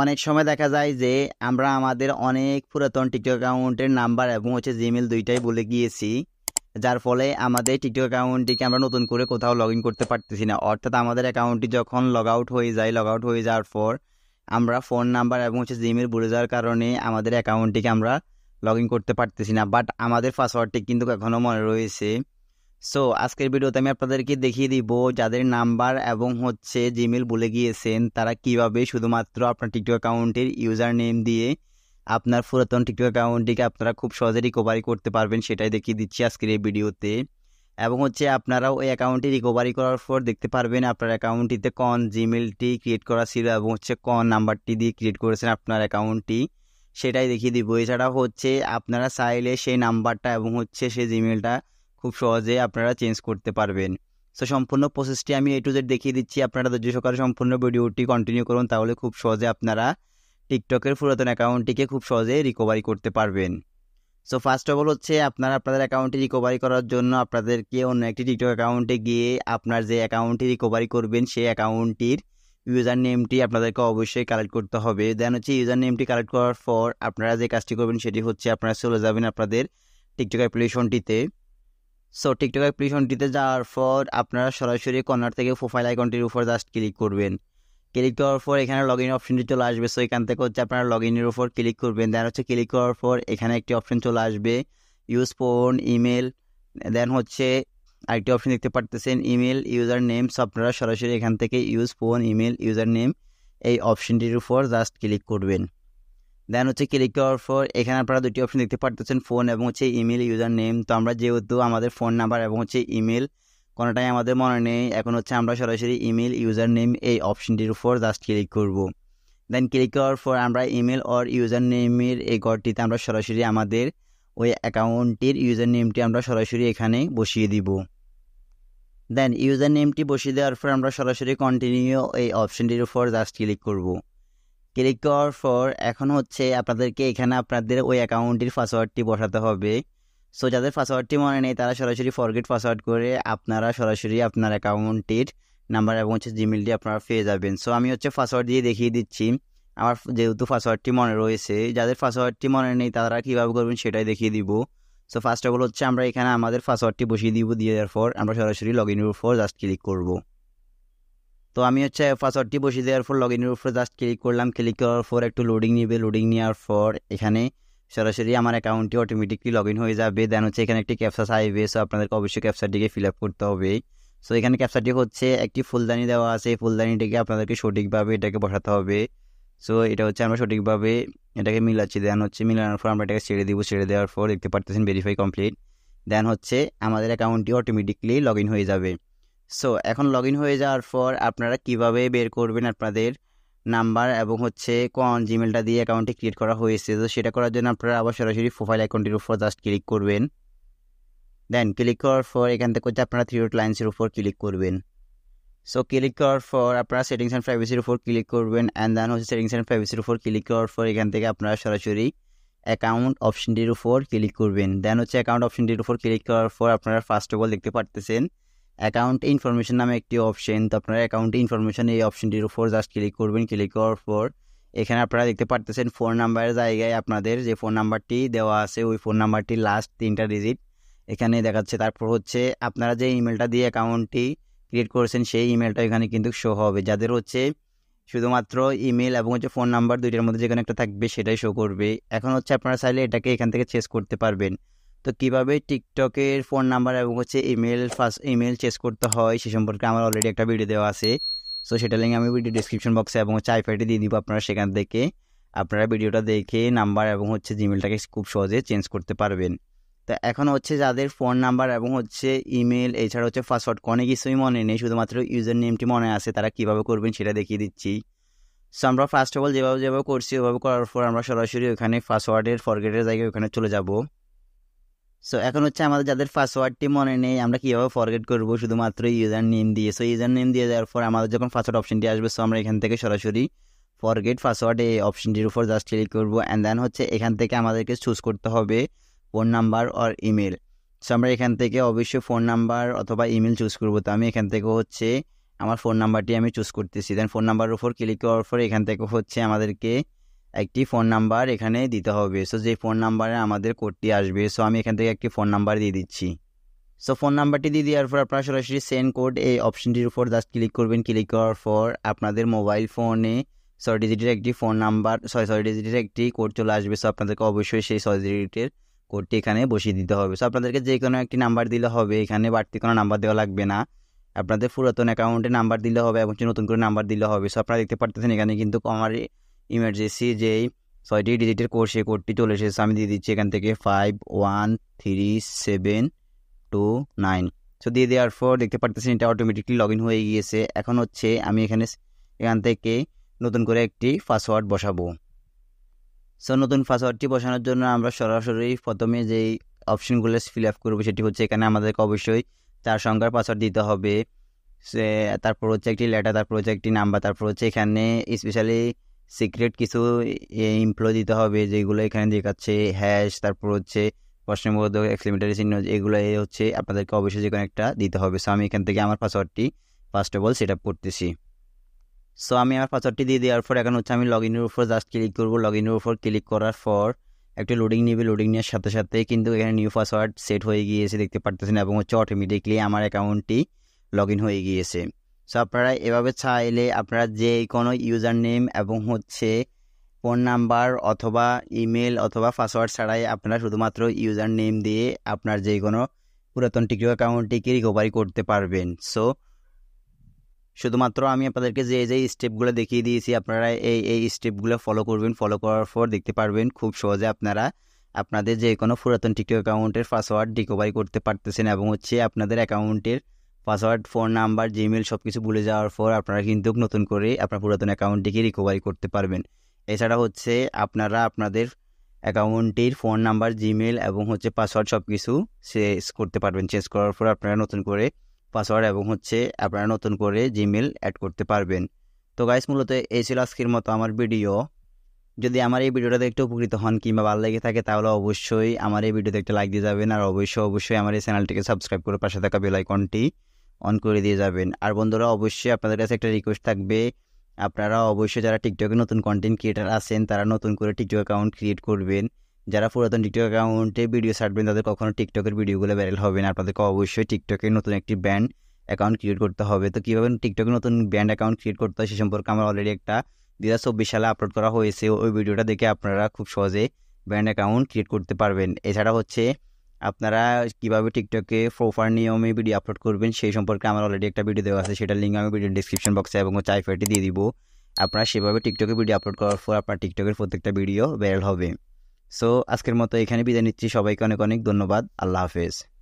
অনেক সময় দেখা যায় যে আমরা আমাদের অনেক পুরাতন টিকটক অ্যাকাউন্টের নাম্বার এবং হচ্ছে জিমেল দুইটাই বলে গিয়েছি যার ফলে আমাদের টিকটক অ্যাকাউন্টটিকে আমরা নতুন করে কোথাও লগ ইন করতে পারতেছি না অর্থাৎ আমাদের অ্যাকাউন্টটি যখন লগ আউট হয়ে যায় লগ আউট হয়ে যাওয়ার পর আমরা ফোন নাম্বার এবং হচ্ছে জিমেল বলে যাওয়ার কারণে আমাদের অ্যাকাউন্টটিকে আমরা লগ ইন করতে পারতেছি না বাট আমাদের পাসওয়ার্ডটি কিন্তু এখনও মনে রয়েছে সো আজকের ভিডিওতে আমি আপনাদেরকে দেখিয়ে দিব যাদের নাম্বার এবং হচ্ছে জিমেল বলে গিয়েছেন তারা কিভাবে শুধুমাত্র আপনার টিকটক অ্যাকাউন্টের ইউজার নেম দিয়ে আপনার পুরাতন টিকটক অ্যাকাউন্টটিকে আপনারা খুব সহজে রিকভারি করতে পারবেন সেটাই দেখিয়ে দিচ্ছি আজকের এই ভিডিওতে এবং হচ্ছে আপনারাও এই অ্যাকাউন্টটি রিকভারি করার পর দেখতে পারবেন আপনার অ্যাকাউন্টটিতে কন জিমেলটি ক্রিয়েট করা ছিল এবং হচ্ছে কন নাম্বারটি দিয়ে ক্রিয়েট করেছেন আপনার অ্যাকাউন্টটি সেটাই দেখিয়ে দিব এছাড়াও হচ্ছে আপনারা চাইলে সেই নাম্বারটা এবং হচ্ছে সেই জিমেলটা খুব সহজে আপনারা চেঞ্জ করতে পারবেন সো সম্পূর্ণ প্রসেসটি আমি এ টু জেড দেখিয়ে দিচ্ছি আপনারা ধৈর্য সহকারে সম্পূর্ণ ভিডিওটি কন্টিনিউ করুন তাহলে খুব সহজে আপনারা টিকটকের পুরাতন অ্যাকাউন্টটিকে খুব সহজে রিকভারি করতে পারবেন সো ফার্স্ট অফ অল হচ্ছে আপনারা আপনাদের অ্যাকাউন্টটি রিকভারি করার জন্য আপনাদেরকে অন্য একটি টিকটক অ্যাকাউন্টে গিয়ে আপনার যে অ্যাকাউন্টটি রিকভারি করবেন সেই অ্যাকাউন্টটির ইউজার নেমটি আপনাদেরকে অবশ্যই কালেক্ট করতে হবে দেন হচ্ছে ইউজার নেমটি কালেক্ট করার পর আপনারা যে কাজটি করবেন সেটি হচ্ছে আপনারা চলে যাবেন আপনাদের টিকটক অ্যাপ্লিকেশনটিতে সো টিকটক অ্যাপ্লিকেশনটিতে যাওয়ার পর আপনারা সরাসরি কর্নার থেকে প্রোফাইল আইকনটির উপর জাস্ট ক্লিক করবেন ক্লিক করার পর এখানে লগ ইন অপশনটি চলে আসবে সো এখান থেকে হচ্ছে আপনারা লগ ইনের উপর ক্লিক করবেন দেন হচ্ছে ক্লিক করার পর এখানে একটি অপশন চলে আসবে ইউজ ফোন ইমেল দেন হচ্ছে আরেকটি অপশন দেখতে পারতেছেন ইমেল ইউজার নেম সো আপনারা সরাসরি এখান থেকে use phone email user name এই অপশনটির উপর জাস্ট ক্লিক করবেন দেন হচ্ছে ক্লিক করার পর এখানে আপনারা দুটি অপশন দেখতে পারতেছেন ফোন এবং হচ্ছে ইমেল ইউজার নেম তো আমরা যেহেতু আমাদের ফোন নাম্বার এবং হচ্ছে ইমেল কোনোটাই আমাদের মনে নেই এখন হচ্ছে আমরা সরাসরি ইমেল ইউজার নেম এই অপশনটির উপর জাস্ট ক্লিক করব দেন ক্লিক করার পর আমরা ইমেল অর ইউজার নেমের এই ঘরটিতে আমরা সরাসরি আমাদের ওই অ্যাকাউন্টটির ইউজার নেমটি আমরা সরাসরি এখানে বসিয়ে দিব দেন ইউজার নেমটি বসিয়ে দেওয়ার পর আমরা সরাসরি কন্টিনিউ এই অপশনটির উপর জাস্ট ক্লিক করব ক্লিক করার পর এখন হচ্ছে আপনাদেরকে এখানে আপনাদের ওই অ্যাকাউন্টটির পাসওয়ার্ডটি বসাতে হবে সো যাদের পাসওয়ার্ডটি মনে নেই তারা সরাসরি ফরগেট পাসওয়ার্ড করে আপনারা সরাসরি আপনার অ্যাকাউন্টটির নাম্বার এবং হচ্ছে জিমেলটি আপনারা পেয়ে যাবেন সো আমি হচ্ছে পাসওয়ার্ড দিয়ে দেখিয়ে দিচ্ছি আমার যেহেতু পাসওয়ার্ডটি মনে রয়েছে যাদের পাসওয়ার্ডটি মনে নেই তারা কীভাবে করবেন সেটাই দেখিয়ে দিব সো ফার্স্ট অফ অল হচ্ছে আমরা এখানে আমাদের পাসওয়ার্ডটি বসিয়ে দিব দিয়ে দেওয়ার পর আমরা সরাসরি লগ ইনের ফর জাস্ট ক্লিক করবো তো আমি হচ্ছে পাসওয়ার্ডটি বসিয়ে দেওয়ার পর লগ ইনের উপরে জাস্ট ক্লিক করলাম ক্লিক করার পর একটু লোডিং নেবে লোডিং নেওয়ার পর এখানে সরাসরি আমার অ্যাকাউন্টটি অটোমেটিকলি লগ ইন হয়ে যাবে দেন হচ্ছে এখানে একটি ক্যাপসা চাইবে সো আপনাদেরকে অবশ্যই ক্যাপসাটিকে ফিল আপ করতে হবে সো এখানে ক্যাপসাটি হচ্ছে একটি ফুলদানি দেওয়া আছে এই ফুলদানিটিকে আপনাদেরকে সঠিকভাবে এটাকে বসাতে হবে সো এটা হচ্ছে আমরা সঠিকভাবে এটাকে মিলাচ্ছি দেন হচ্ছে মিলানোর পর আমরা এটাকে ছেড়ে দিব ছেড়ে দেওয়ার পর দেখতে পারতেছেন ভেরিফাই কমপ্লিট দেন হচ্ছে আমাদের অ্যাকাউন্টটি অটোমেটিকলি লগ ইন হয়ে যাবে সো এখন লগ ইন হয়ে যাওয়ার পর আপনারা কিভাবে বের করবেন আপনাদের নাম্বার এবং হচ্ছে কোন জিমেলটা দিয়ে অ্যাকাউন্টটি ক্রিয়েট করা হয়েছে তো সেটা করার জন্য আপনারা আবার সরাসরি প্রোফাইল অ্যাকাউন্টের উপর জাস্ট ক্লিক করবেন দেন ক্লিক করার পর এখান থেকে হচ্ছে আপনারা থ্রি ডট লাইন্সের উপর ক্লিক করবেন সো ক্লিক করার পর আপনারা সেটিংস অ্যান্ড প্রাইভেসির উপর ক্লিক করবেন অ্যান্ড দেন হচ্ছে সেটিংস অ্যান্ড প্রাইভেসির উপর ক্লিক করার পর এখান থেকে আপনারা সরাসরি অ্যাকাউন্ট অপশনটির উপর ক্লিক করবেন দেন হচ্ছে অ্যাকাউন্ট অপশনটির উপর ক্লিক করার পর আপনারা ফার্স্ট অফ অল দেখতে পারতেছেন অ্যাকাউন্ট ইনফরমেশন নামে একটি অপশন তো আপনারা অ্যাকাউন্ট ইনফরমেশন এই অপশনটির উপর জাস্ট ক্লিক করবেন ক্লিক করার পর এখানে আপনারা দেখতে পারতেছেন ফোন নাম্বারের জায়গায় আপনাদের যে ফোন নাম্বারটি দেওয়া আছে ওই ফোন নাম্বারটি লাস্ট তিনটা ডিজিট এখানে দেখাচ্ছে তারপর হচ্ছে আপনারা যে ইমেলটা দিয়ে অ্যাকাউন্টটি ক্রিয়েট করেছেন সেই ইমেলটা এখানে কিন্তু শো হবে যাদের হচ্ছে শুধুমাত্র ইমেল এবং হচ্ছে ফোন নাম্বার দুইটার মধ্যে যেখানে একটা থাকবে সেটাই শো করবে এখন হচ্ছে আপনারা চাইলে এটাকে এখান থেকে চেস করতে পারবেন তো কিভাবে টিকটকের ফোন নাম্বার এবং হচ্ছে ইমেল ফার্স্ট ইমেল চেস করতে হয় সে সম্পর্কে আমার অলরেডি একটা ভিডিও দেওয়া আছে সো সেটা লিঙ্ক আমি ভিডিও ডিসক্রিপশন বক্সে এবং হচ্ছে আইপ্যাডে দিয়ে দিব আপনারা সেখান থেকে আপনারা ভিডিওটা দেখে নাম্বার এবং হচ্ছে জিমেলটাকে খুব সহজে চেঞ্জ করতে পারবেন তো এখন হচ্ছে যাদের ফোন নাম্বার এবং হচ্ছে ইমেল এছাড়া হচ্ছে পাসওয়ার্ড কোনো কিছুই মনে নেই শুধুমাত্র ইউজার নেমটি মনে আছে তারা কিভাবে করবেন সেটা দেখিয়ে দিচ্ছি সো আমরা ফার্স্ট অফ অল যেভাবে যেভাবে করছি ওভাবে করার পর আমরা সরাসরি ওখানে পাসওয়ার্ডের ফরগেটের জায়গায় ওখানে চলে যাব সো এখন হচ্ছে আমাদের যাদের পাসওয়ার্ডটি মনে নেই আমরা কীভাবে ফরগেট করবো শুধুমাত্র ইউজার নেম দিয়ে সো ইউজার নেম দিয়ে দেওয়ার পর আমাদের যখন পাসওয়ার্ড অপশনটি আসবে সো আমরা এখান থেকে সরাসরি ফরগেট পাসওয়ার্ড এই অপশনটির উপর জাস্ট ক্লিক করবো অ্যান্ড দেন হচ্ছে এখান থেকে আমাদেরকে চুজ করতে হবে phone number or email so আমরা এখান থেকে অবশ্যই ফোন নাম্বার অথবা ইমেল চুজ করবো তো আমি এখান থেকে হচ্ছে আমার ফোন নাম্বারটি আমি চুজ করতেছি দেন ফোন নাম্বারের উপর ক্লিক করার পর এখান থেকে হচ্ছে আমাদেরকে একটি ফোন নাম্বার এখানে দিতে হবে সো যে ফোন নাম্বারে আমাদের কোডটি আসবে সো আমি এখান থেকে একটি ফোন নাম্বার দিয়ে দিচ্ছি সো ফোন নাম্বারটি দিয়ে দেওয়ার পর আপনারা সরাসরি সেন্ড কোড এই অপশনটির উপর জাস্ট ক্লিক করবেন ক্লিক করার পর আপনাদের মোবাইল ফোনে ছয় ডিজিটের একটি ফোন নাম্বার ছয় ছয় ডিজিটের একটি কোড চলে আসবে সো আপনাদেরকে অবশ্যই সেই ছয় ডিজিটের কোডটি এখানে বসিয়ে দিতে হবে সো আপনাদেরকে যে কোনো একটি নাম্বার দিলে হবে এখানে বাড়তি কোনো নাম্বার দেওয়া লাগবে না আপনাদের পুরাতন অ্যাকাউন্টে নাম্বার দিলে হবে এবং নতুন করে নাম্বার দিলে হবে সো আপনারা দেখতে পারতেছেন এখানে কিন্তু আমার ইমার্জেন্সি যেই ছয়টি ডিজিটের কোর্স সেই কোডটি চলে এসেছে আমি দিয়ে দিচ্ছি এখান থেকে five one three seven two nine so দিয়ে দেওয়ার পর দেখতে পারতেছেন এটা অটোমেটিকলি লগ ইন হয়ে গিয়েছে এখন হচ্ছে আমি এখানে এখান থেকে নতুন করে একটি পাসওয়ার্ড বসাবো সো নতুন পাসওয়ার্ডটি বসানোর জন্য আমরা সরাসরি প্রথমে যেই অপশনগুলো ফিল আপ করবো সেটি হচ্ছে এখানে আমাদেরকে অবশ্যই চার সংখ্যার পাসওয়ার্ড দিতে হবে সে তারপর হচ্ছে একটি লেটার তারপর হচ্ছে একটি নাম্বার তারপর হচ্ছে এখানে স্পেশালি সিক্রেট কিছু ইমপ্লয় দিতে হবে যেগুলো এখানে দেখাচ্ছে হ্যাশ তারপর হচ্ছে প্রশ্নবোধক এক্সিমিটারি চিহ্ন এগুলো হচ্ছে আপনাদেরকে অবশ্যই যে কোনো একটা দিতে হবে সো আমি এখান থেকে আমার পাসওয়ার্ডটি first of all set up করতেছি সো আমি আমার পাসওয়ার্ডটি দিয়ে দেওয়ার পর এখন হচ্ছে আমি লগ ইনের উপর জাস্ট ক্লিক করবো লগ ইনের উপর ক্লিক করার পর একটা লোডিং নিবে লোডিং নেওয়ার সাথে সাথে কিন্তু এখানে নিউ পাসওয়ার্ড সেট হয়ে গিয়েছে দেখতে পারতেছেন এবং হচ্ছে অটোমেটিকলি আমার অ্যাকাউন্টটি লগ ইন হয়ে গিয়েছে সো আপনারা এভাবে চাইলে আপনারা যে কোনো ইউজার নেম এবং হচ্ছে ফোন নাম্বার অথবা ইমেল অথবা পাসওয়ার্ড ছাড়াই আপনারা শুধুমাত্র ইউজার নেম দিয়ে আপনার যে কোনো পুরাতন টিকটক অ্যাকাউন্টটিকে রিকভারি করতে পারবেন সো শুধুমাত্র আমি আপনাদেরকে যে যে স্টেপগুলো দেখিয়ে দিয়েছি আপনারা এই এই স্টেপগুলো ফলো করবেন ফলো করার পর দেখতে পারবেন খুব সহজে আপনারা আপনাদের যে কোনো পুরাতন টিকটক অ্যাকাউন্টের পাসওয়ার্ড রিকভারি করতে পারতেছেন এবং হচ্ছে আপনাদের অ্যাকাউন্টের পাসওয়ার্ড ফোন নাম্বার জিমেল সব কিছু ভুলে যাওয়ার পর আপনারা কিন্তু নতুন করে আপনার পুরাতন অ্যাকাউন্টটিকে রিকভারি করতে পারবেন এছাড়া হচ্ছে আপনারা আপনাদের অ্যাকাউন্টটির ফোন নাম্বার জিমেল এবং হচ্ছে পাসওয়ার্ড সব কিছু চেঞ্জ করতে পারবেন চেঞ্জ করার পর আপনারা নতুন করে পাসওয়ার্ড এবং হচ্ছে আপনারা নতুন করে জিমেল অ্যাড করতে পারবেন তো গাইস মূলত এই ছিল আজকের মতো আমার ভিডিও যদি আমার এই ভিডিওটা দেখতে উপকৃত হন কিংবা ভালো লেগে থাকে তাহলে অবশ্যই আমার এই ভিডিওতে একটা লাইক দিয়ে যাবেন আর অবশ্যই অবশ্যই আমার এই চ্যানেলটিকে সাবস্ক্রাইব করে পাশে থাকা বেল আইকনটি অন করে দিয়ে যাবেন আর বন্ধুরা অবশ্যই আপনাদের কাছে একটা রিকোয়েস্ট থাকবে আপনারা অবশ্যই যারা টিকটকে নতুন কন্টেন্ট ক্রিয়েটার আছেন তারা নতুন করে টিকটক অ্যাকাউন্ট ক্রিয়েট করবেন যারা পুরাতন টিকটক অ্যাকাউন্টে ভিডিও ছাড়বেন তাদের কখনো টিকটকের ভিডিওগুলো ভাইরাল হবে না আপনাদেরকে অবশ্যই টিকটকে নতুন একটি ব্র্যান্ড অ্যাকাউন্ট ক্রিয়েট করতে হবে তো কীভাবে টিকটকে নতুন ব্র্যান্ড অ্যাকাউন্ট ক্রিয়েট করতে হয় সে সম্পর্কে আমার অলরেডি একটা দু চব্বিশ সালে আপলোড করা হয়েছে ওই ভিডিওটা দেখে আপনারা খুব সহজে ব্র্যান্ড অ্যাকাউন্ট ক্রিয়েট করতে পারবেন এছাড়া হচ্ছে আপনারা কিভাবে টিকটকে প্রপার নিয়মে ভিডিও আপলোড করবেন সেই সম্পর্কে আমার অলরেডি একটা ভিডিও দেওয়া আছে সেটার লিঙ্ক আমি ভিডিও ডিসক্রিপশন বক্সে এবং চাইফাইটে দিয়ে দিব আপনারা সেভাবে টিকটকে ভিডিও আপলোড করার পর আপনার টিকটকের প্রত্যেকটা ভিডিও ভাইরাল হবে সো আজকের মতো এখানে বিদায় নিচ্ছি সবাইকে অনেক অনেক ধন্যবাদ আল্লাহ হাফেজ